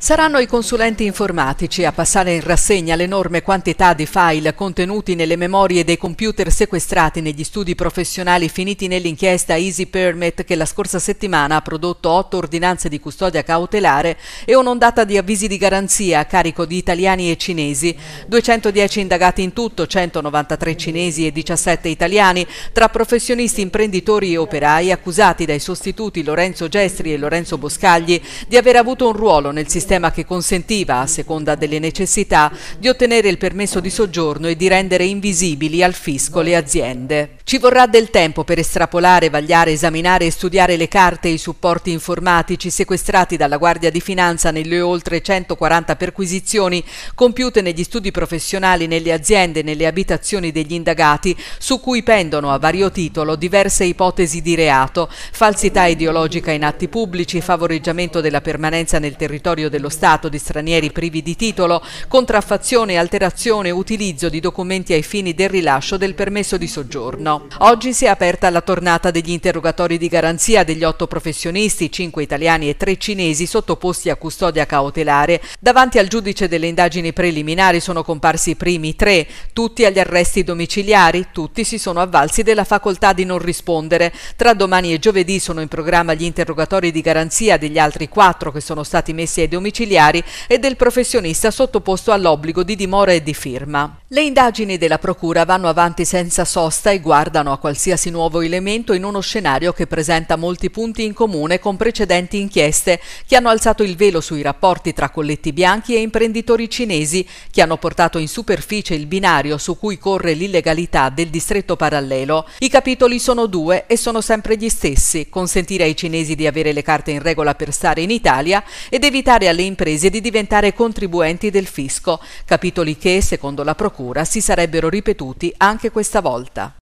Saranno i consulenti informatici a passare in rassegna l'enorme quantità di file contenuti nelle memorie dei computer sequestrati negli studi professionali finiti nell'inchiesta Easy Permit che la scorsa settimana ha prodotto otto ordinanze di custodia cautelare e un'ondata di avvisi di garanzia a carico di italiani e cinesi. 210 indagati in tutto, 193 cinesi e 17 italiani, tra professionisti, imprenditori e operai accusati dai sostituti Lorenzo Gestri e Lorenzo Boscagli di aver avuto un ruolo nel sistema sistema che consentiva, a seconda delle necessità, di ottenere il permesso di soggiorno e di rendere invisibili al fisco le aziende. Ci vorrà del tempo per estrapolare, vagliare, esaminare e studiare le carte e i supporti informatici sequestrati dalla Guardia di Finanza nelle oltre 140 perquisizioni compiute negli studi professionali nelle aziende e nelle abitazioni degli indagati, su cui pendono a vario titolo diverse ipotesi di reato, falsità ideologica in atti pubblici, favoreggiamento della permanenza nel territorio dello Stato di stranieri privi di titolo, contraffazione, alterazione, e utilizzo di documenti ai fini del rilascio del permesso di soggiorno. Oggi si è aperta la tornata degli interrogatori di garanzia degli otto professionisti, cinque italiani e tre cinesi sottoposti a custodia cautelare. Davanti al giudice delle indagini preliminari sono comparsi i primi tre, tutti agli arresti domiciliari, tutti si sono avvalsi della facoltà di non rispondere. Tra domani e giovedì sono in programma gli interrogatori di garanzia degli altri quattro che sono stati messi ai domiciliari e del professionista sottoposto all'obbligo di dimora e di firma. Le indagini della Procura vanno avanti senza sosta e guardano guardano a qualsiasi nuovo elemento in uno scenario che presenta molti punti in comune con precedenti inchieste che hanno alzato il velo sui rapporti tra colletti bianchi e imprenditori cinesi che hanno portato in superficie il binario su cui corre l'illegalità del distretto parallelo. I capitoli sono due e sono sempre gli stessi, consentire ai cinesi di avere le carte in regola per stare in Italia ed evitare alle imprese di diventare contribuenti del fisco, capitoli che, secondo la Procura, si sarebbero ripetuti anche questa volta.